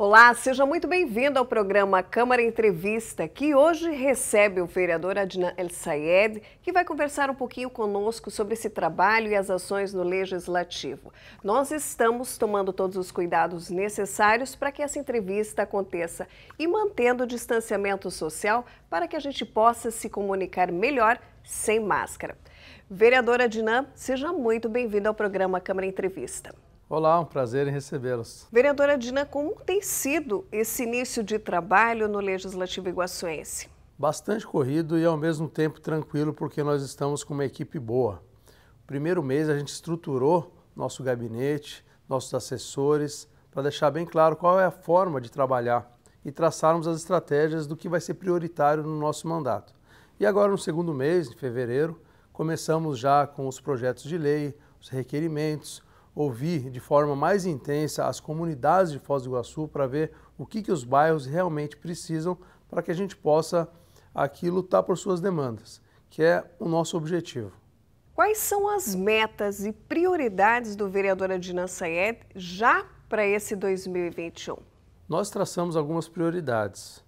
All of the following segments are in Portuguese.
Olá, seja muito bem-vindo ao programa Câmara Entrevista, que hoje recebe o vereador Adnan El Sayed, que vai conversar um pouquinho conosco sobre esse trabalho e as ações no Legislativo. Nós estamos tomando todos os cuidados necessários para que essa entrevista aconteça e mantendo o distanciamento social para que a gente possa se comunicar melhor sem máscara. Vereadora Adnan, seja muito bem-vindo ao programa Câmara Entrevista. Olá, um prazer em recebê-los. Vereadora Dina, como tem sido esse início de trabalho no Legislativo Iguaçuense? Bastante corrido e ao mesmo tempo tranquilo, porque nós estamos com uma equipe boa. Primeiro mês a gente estruturou nosso gabinete, nossos assessores, para deixar bem claro qual é a forma de trabalhar e traçarmos as estratégias do que vai ser prioritário no nosso mandato. E agora, no segundo mês, em fevereiro, começamos já com os projetos de lei, os requerimentos, ouvir de forma mais intensa as comunidades de Foz do Iguaçu para ver o que, que os bairros realmente precisam para que a gente possa aqui lutar por suas demandas, que é o nosso objetivo. Quais são as metas e prioridades do vereador Adina Sayed já para esse 2021? Nós traçamos algumas prioridades.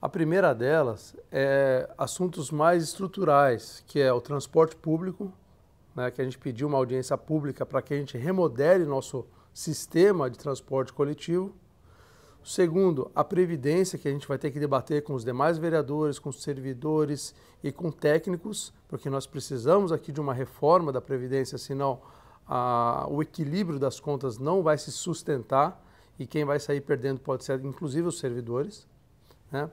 A primeira delas é assuntos mais estruturais, que é o transporte público, né, que a gente pediu uma audiência pública para que a gente remodele nosso sistema de transporte coletivo. Segundo, a previdência que a gente vai ter que debater com os demais vereadores, com os servidores e com técnicos, porque nós precisamos aqui de uma reforma da previdência, senão a, o equilíbrio das contas não vai se sustentar e quem vai sair perdendo pode ser inclusive os servidores. Né?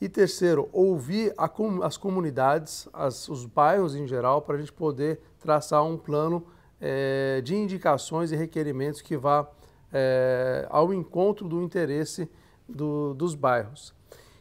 E terceiro, ouvir as comunidades, as, os bairros em geral, para a gente poder traçar um plano é, de indicações e requerimentos que vá é, ao encontro do interesse do, dos bairros.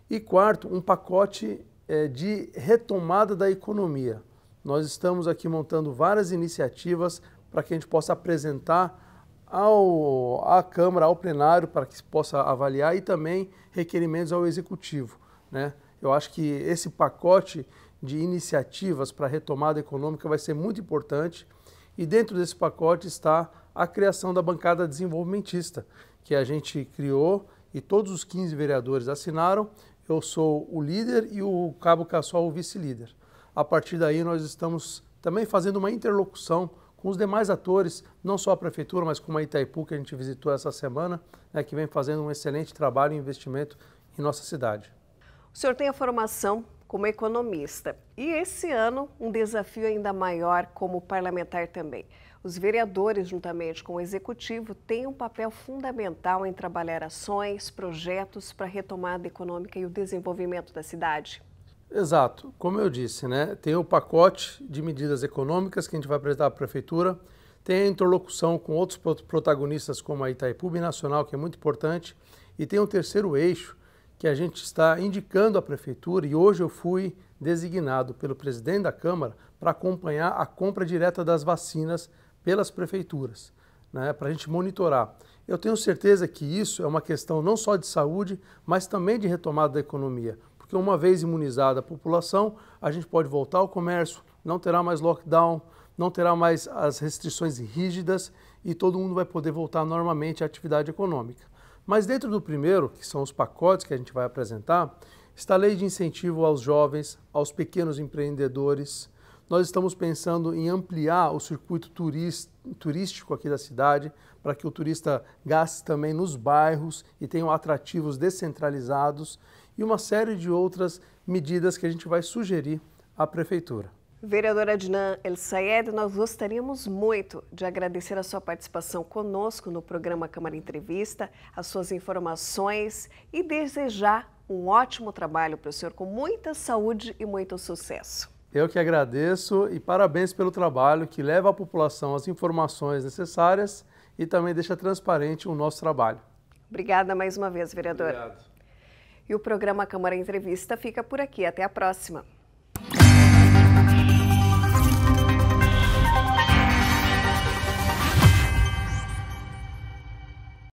E quarto, um pacote é, de retomada da economia. Nós estamos aqui montando várias iniciativas para que a gente possa apresentar ao, à Câmara, ao plenário, para que se possa avaliar e também requerimentos ao Executivo. Né? Eu acho que esse pacote de iniciativas para a retomada econômica vai ser muito importante e dentro desse pacote está a criação da bancada desenvolvimentista, que a gente criou e todos os 15 vereadores assinaram. Eu sou o líder e o Cabo Cassol o vice-líder. A partir daí nós estamos também fazendo uma interlocução com os demais atores, não só a prefeitura, mas com a Itaipu que a gente visitou essa semana, né, que vem fazendo um excelente trabalho e investimento em nossa cidade. O senhor tem a formação como economista e esse ano um desafio ainda maior como parlamentar também. Os vereadores, juntamente com o executivo, têm um papel fundamental em trabalhar ações, projetos para a retomada econômica e o desenvolvimento da cidade. Exato. Como eu disse, né, tem o pacote de medidas econômicas que a gente vai apresentar à prefeitura, tem a interlocução com outros protagonistas como a Itaipu Binacional, que é muito importante, e tem o um terceiro eixo, que a gente está indicando à Prefeitura e hoje eu fui designado pelo presidente da Câmara para acompanhar a compra direta das vacinas pelas prefeituras, né, para a gente monitorar. Eu tenho certeza que isso é uma questão não só de saúde, mas também de retomada da economia, porque uma vez imunizada a população, a gente pode voltar ao comércio, não terá mais lockdown, não terá mais as restrições rígidas e todo mundo vai poder voltar normalmente à atividade econômica. Mas dentro do primeiro, que são os pacotes que a gente vai apresentar, está a lei de incentivo aos jovens, aos pequenos empreendedores. Nós estamos pensando em ampliar o circuito turístico aqui da cidade, para que o turista gaste também nos bairros e tenha atrativos descentralizados e uma série de outras medidas que a gente vai sugerir à prefeitura. Vereadora Dinan El Sayed, nós gostaríamos muito de agradecer a sua participação conosco no programa Câmara Entrevista, as suas informações e desejar um ótimo trabalho para o senhor, com muita saúde e muito sucesso. Eu que agradeço e parabéns pelo trabalho que leva à população as informações necessárias e também deixa transparente o nosso trabalho. Obrigada mais uma vez, vereadora. Obrigado. E o programa Câmara Entrevista fica por aqui. Até a próxima. Bye.